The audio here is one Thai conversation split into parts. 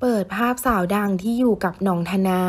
เปิดภาพสาวดังที่อยู่กับหน้องธนา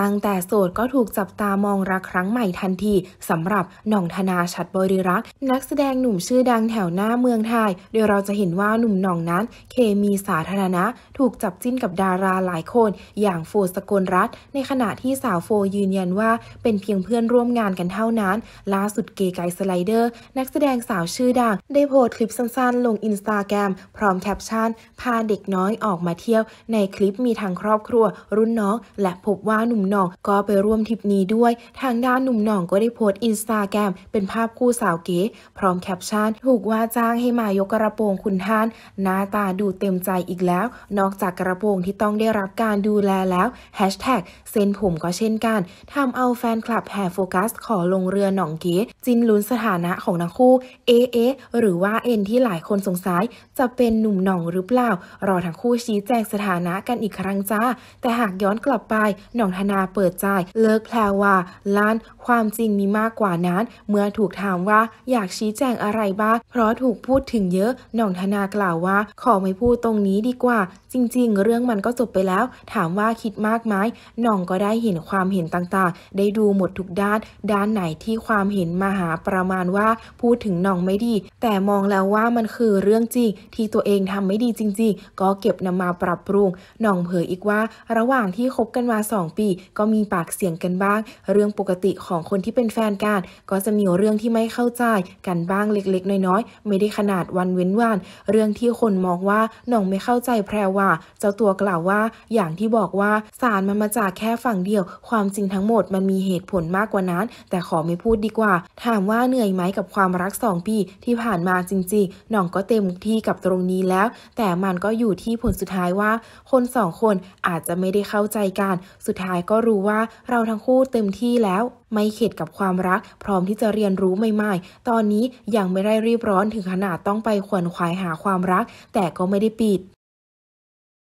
ตั้งแต่โสดก็ถูกจับตามองรักครั้งใหม่ทันทีสำหรับหน่องธนาชัดบริรักษ์ นักแสดงหนุ่มชื่อดังแถวหน้าเมืองไทย โดยเราจะเห็นว่าหนุ่มหน่องนั้นเคมีสาธารณะ ถูกจับจิ้นกับดาราหลายคน อย่างโฟสกลรัตในขณะที่สาวโฟยืนยันว่าเป็นเพียงเพื่อนร่วมงานกันเท่านั้นล่าสุดเกไกสไลเดอร์ นักแสดงสาวชื่อดังได้โพสต์คลิปสั้นๆ ลงอินสตาแกรมพร้อมแคปชั่นพาเด็กน้อยออกมาเที่ยว ในคลิปมีทางครอบครัว รุ่นน้อง และพบว่าหนุ่มหน่องก็ไปร่วมทริปนี้ด้วย ทางด้านหนุ่มหน่องก็ได้โพสต์อินสตาแกรมเป็นภาพคู่สาวเก๋พร้อมแคปชั่น ถูกว่าจ้างให้มายกกระโปรงคุณท่าน หน้าตาดูเต็มใจอีกแล้ว นอกจากกระโปรงที่ต้องได้รับการดูแลแล้วแฮชแท็กเซนผมก็เช่นกัน ทำเอาแฟนคลับแห่โฟกัสขอลงเรือหน่องเก๋จินลุ้นสถานะของนักงคู่เอเอหรือว่าเอ็นที่หลายคนสงสัยจะเป็นหนุ่มหน่องหรือเปล่า รอทั้งคู่ชี้แจงสถานะกันอีกครั้งจ้า แต่หากย้อนกลับไป หน่องธนาเปิดใจเลิกแพลว่า ล้านความจริงมีมากกว่านั้น เมื่อถูกถามว่าอยากชี้แจงอะไรบ้าง เพราะถูกพูดถึงเยอะหน่องธนากล่าวว่า ขอไม่พูดตรงนี้ดีกว่า จริง ๆ เรื่องมันก็จบไปแล้ว ถามว่าคิดมากไหมหน่องก็ได้เห็นความเห็นต่างๆ ได้ดูหมดทุกด้าน ด้านไหนที่ความเห็นมาหาประมาณว่าพูดถึงหน่องไม่ดี แต่มองแล้วว่ามันคือเรื่องจริงที่ตัวเองทำไม่ดีจริง ๆ ก็เก็บนำมาปรับปรุงหน่องเผยอีกว่า ระหว่างที่คบกันมาสองปีก็มีปากเสียงกันบ้าง เรื่องปกติของคนที่เป็นแฟนกันก็จะมีเรื่องที่ไม่เข้าใจกันบ้างเล็กๆน้อย ๆ ไม่ได้ขนาดวันเว้นวันเรื่องที่คนมองว่าน้องไม่เข้าใจแพรว่า เจ้าตัวกล่าวว่า อย่างที่บอกว่าสารมันมาจากแค่ฝั่งเดียว ความจริงทั้งหมดมันมีเหตุผลมากกว่านั้น แต่ขอไม่พูดดีกว่า ถามว่าเหนื่อยไหมกับความรักสองปี ที่ผ่านมาจริงๆน้องก็เต็มที่กับตรงนี้แล้ว แต่มันก็อยู่ที่ผลสุดท้ายว่า คนสองคนอาจจะไม่ได้เข้าใจกันสุดท้ายก็รู้ว่าเราทั้งคู่เต็มที่แล้ว ไม่เข็ดกับความรัก พร้อมที่จะเรียนรู้ใหม่ๆ ตอนนี้ยังไม่ได้รีบร้อนถึงขนาดต้องไปขวนขวายหาความรัก แต่ก็ไม่ได้ปิด